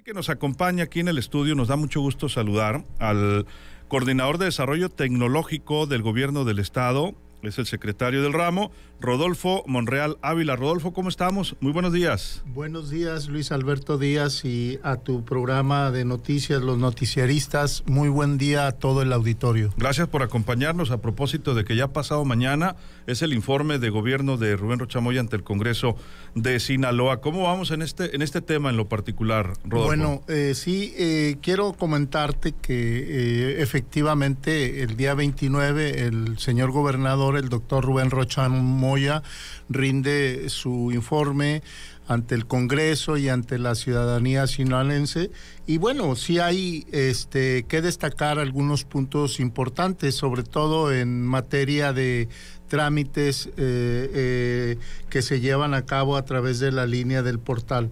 que nos acompaña aquí en el estudio, nos da mucho gusto saludar al coordinador de desarrollo tecnológico del gobierno del estado, es el secretario del ramo, Rodolfo Monreal Ávila. Rodolfo, ¿cómo estamos? Muy buenos días. Buenos días, Luis Alberto Díaz, y a tu programa de noticias, los noticiaristas. Muy buen día a todo el auditorio. Gracias por acompañarnos. A propósito de que ya pasado mañana es el informe de gobierno de Rubén Rochamoy ante el Congreso de Sinaloa. ¿Cómo vamos en este, en este tema en lo particular, Rodolfo? Bueno, eh, sí, eh, quiero comentarte que eh, efectivamente el día 29 el señor gobernador el doctor Rubén Rochán Moya, rinde su informe ante el Congreso y ante la ciudadanía sinalense. Y bueno, sí hay este, que destacar algunos puntos importantes, sobre todo en materia de trámites eh, eh, que se llevan a cabo a través de la línea del portal.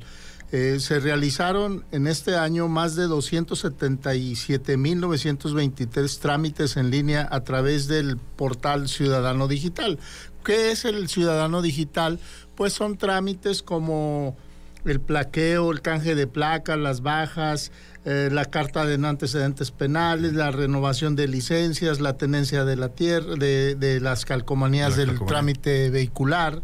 Eh, se realizaron en este año más de 277.923 trámites en línea a través del portal Ciudadano Digital. ¿Qué es el Ciudadano Digital? Pues son trámites como el plaqueo, el canje de placa, las bajas, eh, la carta de antecedentes penales, la renovación de licencias, la tenencia de la tierra, de, las calcomanías del trámite vehicular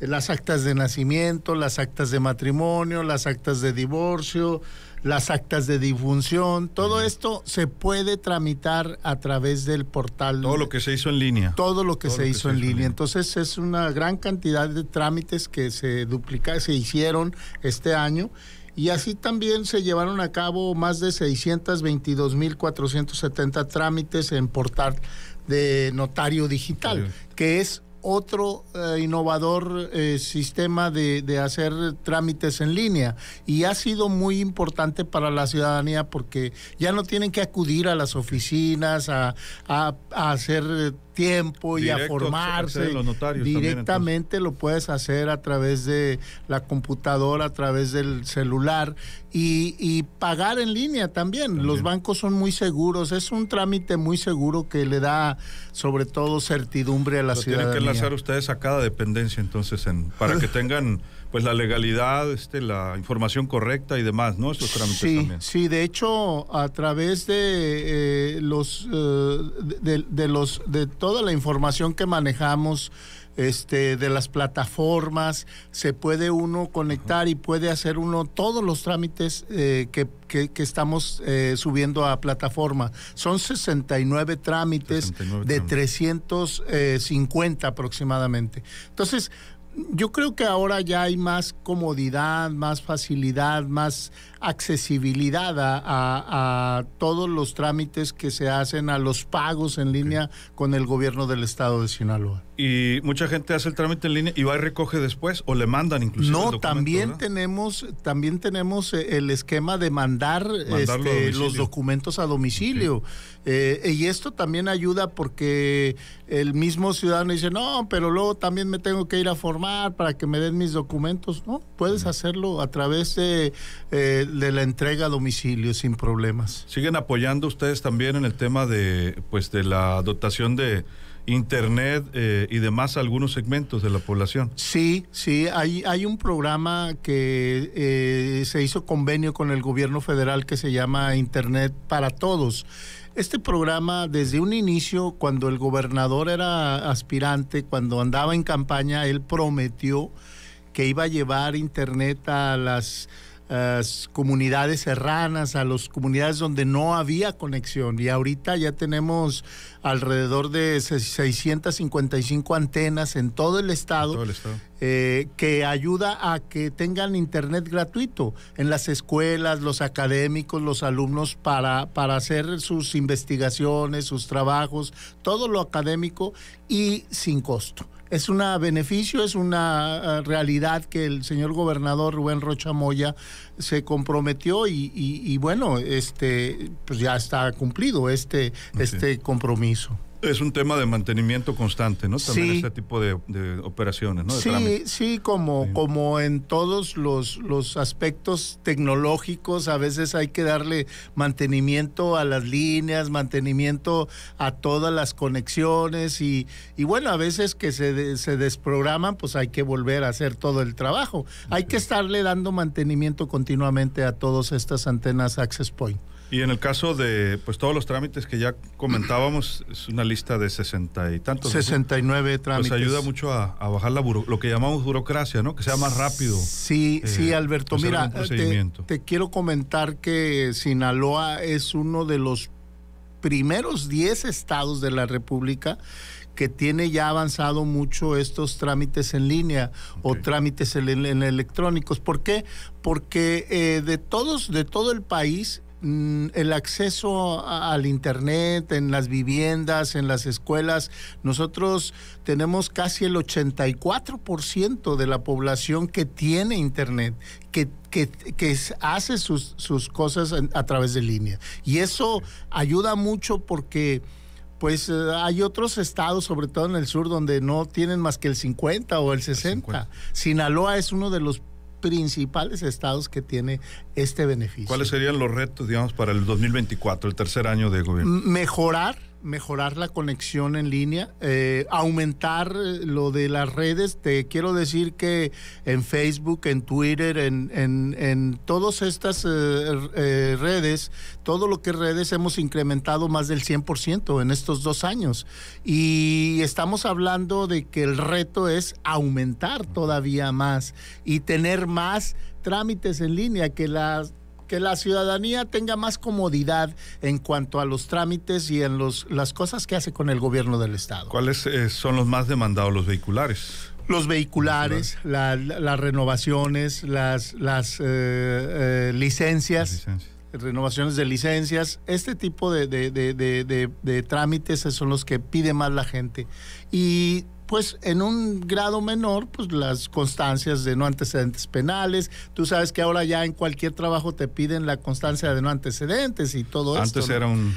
las actas de nacimiento, las actas de matrimonio, las actas de divorcio, las actas de difunción, todo esto se puede tramitar a través del portal. Todo lo que se hizo en línea. Todo lo que, se, hizo en línea. Entonces es una gran cantidad de trámites que se duplica, se hicieron este año. Y así también se llevaron a cabo más de 622.470 trámites en portal de notario digital, que es otro eh, innovador eh, sistema de, hacer trámites en línea y ha sido muy importante para la ciudadanía porque ya no tienen que acudir a las oficinas a, hacer eh, tiempo y a formarse. directamente lo puedes hacer a través de la computadora, a través del celular y, pagar en línea también. Los bancos son muy seguros, es un trámite muy seguro que le da sobre todo certidumbre a la ciudadanía hacer ustedes a cada dependencia entonces en, para que tengan pues la legalidad, este, la información correcta y demás, ¿no? Esos sí, de hecho, a través de eh, los eh, de, los de toda la información que manejamos este, de las plataformas, se puede uno conectar y puede hacer uno todos los trámites eh, que, estamos eh, subiendo a plataforma. Son 69 trámites de 350 eh, aproximadamente. Entonces, yo creo que ahora ya hay más comodidad, más facilidad, más accesibilidad a, todos los trámites que se hacen, a los pagos en línea con el gobierno del estado de Sinaloa. Y mucha gente hace el trámite en línea y va y recoge después o le mandan incluso. No, también tenemos también tenemos eh, el esquema de mandar este, los documentos a domicilio. Eh, y esto también ayuda porque el mismo ciudadano dice, no, pero luego también me tengo que ir a formar para que me den mis documentos. No, puedes hacerlo a través de... Eh, de la entrega a domicilio sin problemas. ¿Siguen apoyando ustedes también en el tema de, pues, de la dotación de internet eh, y demás algunos segmentos de la población? Sí, sí, hay, hay un programa que eh, se hizo convenio con el gobierno federal que se llama Internet para Todos. Este programa, desde un inicio, cuando el gobernador era aspirante, cuando andaba en campaña, él prometió que iba a llevar internet a las las eh, comunidades serranas, a las comunidades donde no había conexión. Y ahorita ya tenemos alrededor de 655 antenas en todo el estado, eh, que ayuda a que tengan internet gratuito en las escuelas, los académicos, los alumnos para, para hacer sus investigaciones, sus trabajos, todo lo académico y sin costo es un beneficio, es una ah, realidad que el señor gobernador Rubén Rocha Moya se comprometió y, bueno, este, pues ya está cumplido este, este compromiso. Es un tema de mantenimiento constante, ¿no? También este tipo de, operaciones, ¿no? sí, sí, como, como en todos los, los aspectos tecnológicos, a veces hay que darle mantenimiento a las líneas, mantenimiento a todas las conexiones y, y bueno, a veces que se, se desprograman, pues hay que volver a hacer todo el trabajo. Hay que estarle dando mantenimiento continuamente a todas estas antenas Access Point. Y en el caso de pues todos los trámites que ya comentábamos, es una lista de sesenta y tantos. 69 pues, trámites. Pues ayuda mucho a, bajar la lo que llamamos burocracia, ¿no? Que sea más rápido. Sí, eh, sí, Alberto. Mira, te, quiero comentar que Sinaloa es uno de los primeros 10 estados de la República que tiene ya avanzado mucho estos trámites en línea o trámites en, electrónicos. ¿Por qué? Porque eh, de todos, de todo el país, Mm, el acceso al Internet, en las viviendas, en las escuelas. Nosotros tenemos casi el 84% de la población que tiene Internet, que, hace sus, cosas a través de línea. Y eso ayuda mucho porque pues eh, hay otros estados, sobre todo en el sur, donde no tienen más que el 50 o el 60. Sinaloa es uno de los principales estados que tiene este beneficio. ¿Cuáles serían los retos, digamos, para el 2024, el tercer año de gobierno? Mejorar mejorar la conexión en línea, eh, aumentar eh, lo de las redes. Te quiero decir que en Facebook, en Twitter, en, todas estas eh, redes, todo lo que redes hemos incrementado más del 100% en estos dos años. Y estamos hablando de que el reto es aumentar todavía más y tener más trámites en línea, que las que la ciudadanía tenga más comodidad en cuanto a los trámites y en los, las cosas que hace con el gobierno del Estado. ¿Cuáles eh, son los más demandados, los vehiculares? Los vehiculares, las renovaciones, las, eh, eh, las licencias. renovaciones de licencias, este tipo de, de, trámites son los que pide más la gente. Y pues en un grado menor, pues las constancias de no antecedentes penales. Tú sabes que ahora ya en cualquier trabajo te piden la constancia de no antecedentes y todo eso. Antes era un,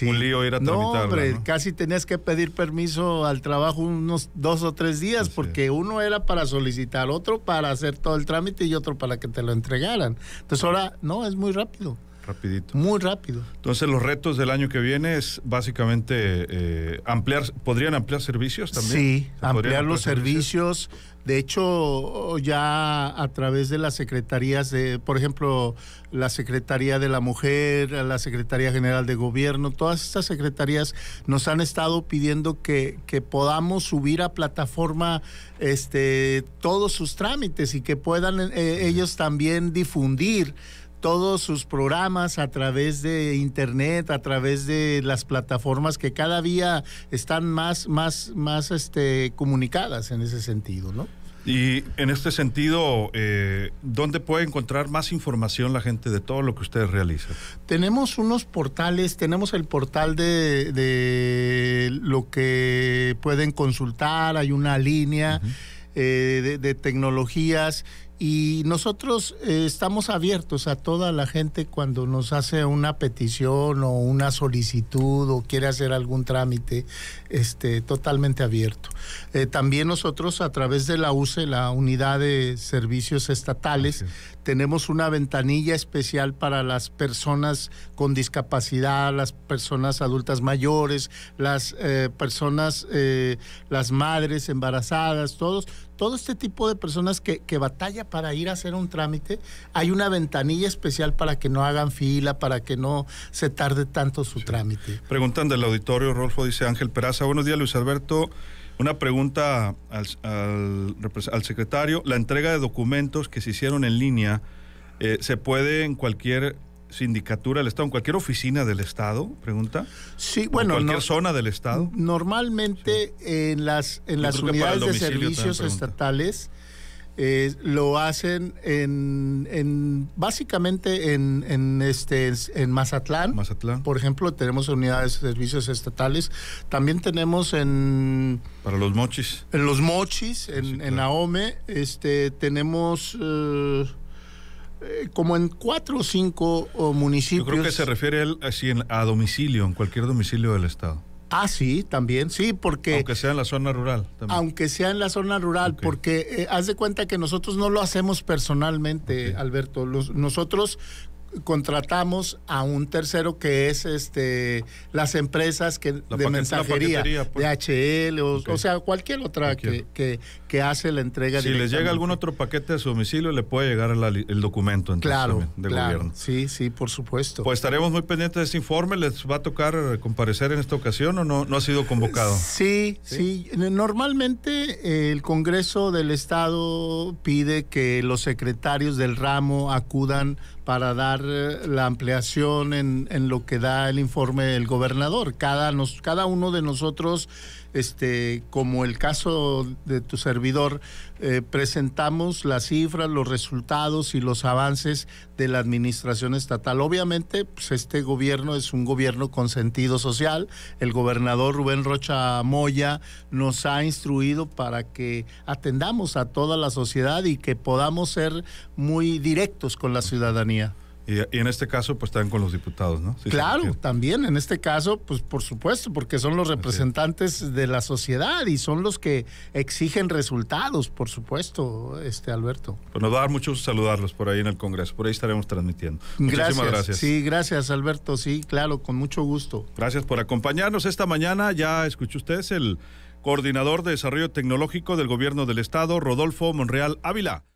lío ir a No, hombre, casi tenías que pedir permiso al trabajo unos dos o tres días, porque uno era para solicitar, otro para hacer todo el trámite y otro para que te lo entregaran. Entonces ahora, no, es muy rápido. Rapidito. Muy rápido. Entonces los retos del año que viene es básicamente eh, ampliar, ¿podrían ampliar servicios también? Sí, ampliar los servicios? De hecho, ya a través de las secretarías, de, por ejemplo, la Secretaría de la Mujer, la Secretaría General de Gobierno, todas estas secretarías nos han estado pidiendo que, que podamos subir a plataforma este, todos sus trámites y que puedan eh, ellos también difundir todos sus programas a través de internet, a través de las plataformas que cada día están más, más, más este, comunicadas en ese sentido, ¿no? Y en este sentido, eh, ¿dónde puede encontrar más información la gente de todo lo que ustedes realizan? Tenemos unos portales, tenemos el portal de, lo que pueden consultar, hay una línea eh, de tecnologías y nosotros eh, estamos abiertos a toda la gente cuando nos hace una petición o una solicitud o quiere hacer algún trámite, este, totalmente abierto. Eh, también nosotros a través de la UCE, la Unidad de Servicios Estatales, tenemos una ventanilla especial para las personas con discapacidad, las personas adultas mayores, las eh, personas, las madres embarazadas, todos todo este tipo de personas que, batalla para ir a hacer un trámite, hay una ventanilla especial para que no hagan fila, para que no se tarde tanto su trámite. Preguntan del auditorio, Rolfo dice Ángel Peraza. Buenos días, Luis Alberto. Una pregunta al, secretario. La entrega de documentos que se hicieron en línea, eh, ¿se puede en cualquier sindicatura del Estado, en cualquier oficina del Estado, pregunta. Sí, bueno. En cualquier zona del Estado. Normalmente en las, en las unidades de servicios estatales eh, lo hacen en, básicamente en, este, en Mazatlán. Mazatlán. Por ejemplo, tenemos unidades de servicios estatales. También tenemos en... Para los mochis. En los mochis, en, la Este, tenemos... Eh, eh, como en cuatro o cinco municipios. Oh, Yo creo que se refiere a domicilio, en cualquier domicilio del Estado. Ah, sí, también, sí, porque... Aunque sea en la zona rural. También. Aunque sea en la zona rural, porque eh, haz de cuenta que nosotros no lo hacemos personalmente, Alberto. nosotros contratamos a un tercero que es este las empresas que de mensajería, pues. de o, o, sea, cualquier otra que, que, hace la entrega. Si les llega algún otro paquete a su domicilio, le puede llegar el documento entonces, claro, de gobierno. Sí, sí, por supuesto. Pues estaremos muy pendientes de ese informe. ¿Les va a tocar comparecer en esta ocasión o no, no ha sido convocado? sí. sí. Normalmente eh, el Congreso del Estado pide que los secretarios del ramo acudan para dar eh, la ampliación en, en, lo que da el informe del gobernador. cada uno de nosotros este, como el caso de tu servidor, eh, presentamos las cifras, los resultados y los avances de la administración estatal. Obviamente, pues, este gobierno es un gobierno con sentido social. El gobernador Rubén Rocha Moya nos ha instruido para que atendamos a toda la sociedad y que podamos ser muy directos con la ciudadanía. Y, en este caso, pues están con los diputados, ¿no? claro, también en este caso, pues por supuesto, porque son los representantes de la sociedad y son los que exigen resultados, por supuesto, este Alberto. Bueno, pues, dar mucho saludarlos por ahí en el Congreso, por ahí estaremos transmitiendo. Muchísimas gracias. Sí, gracias Alberto, sí, claro, con mucho gusto. Gracias por acompañarnos esta mañana, ya escuchó usted el coordinador de desarrollo tecnológico del gobierno del estado, Rodolfo Monreal Ávila.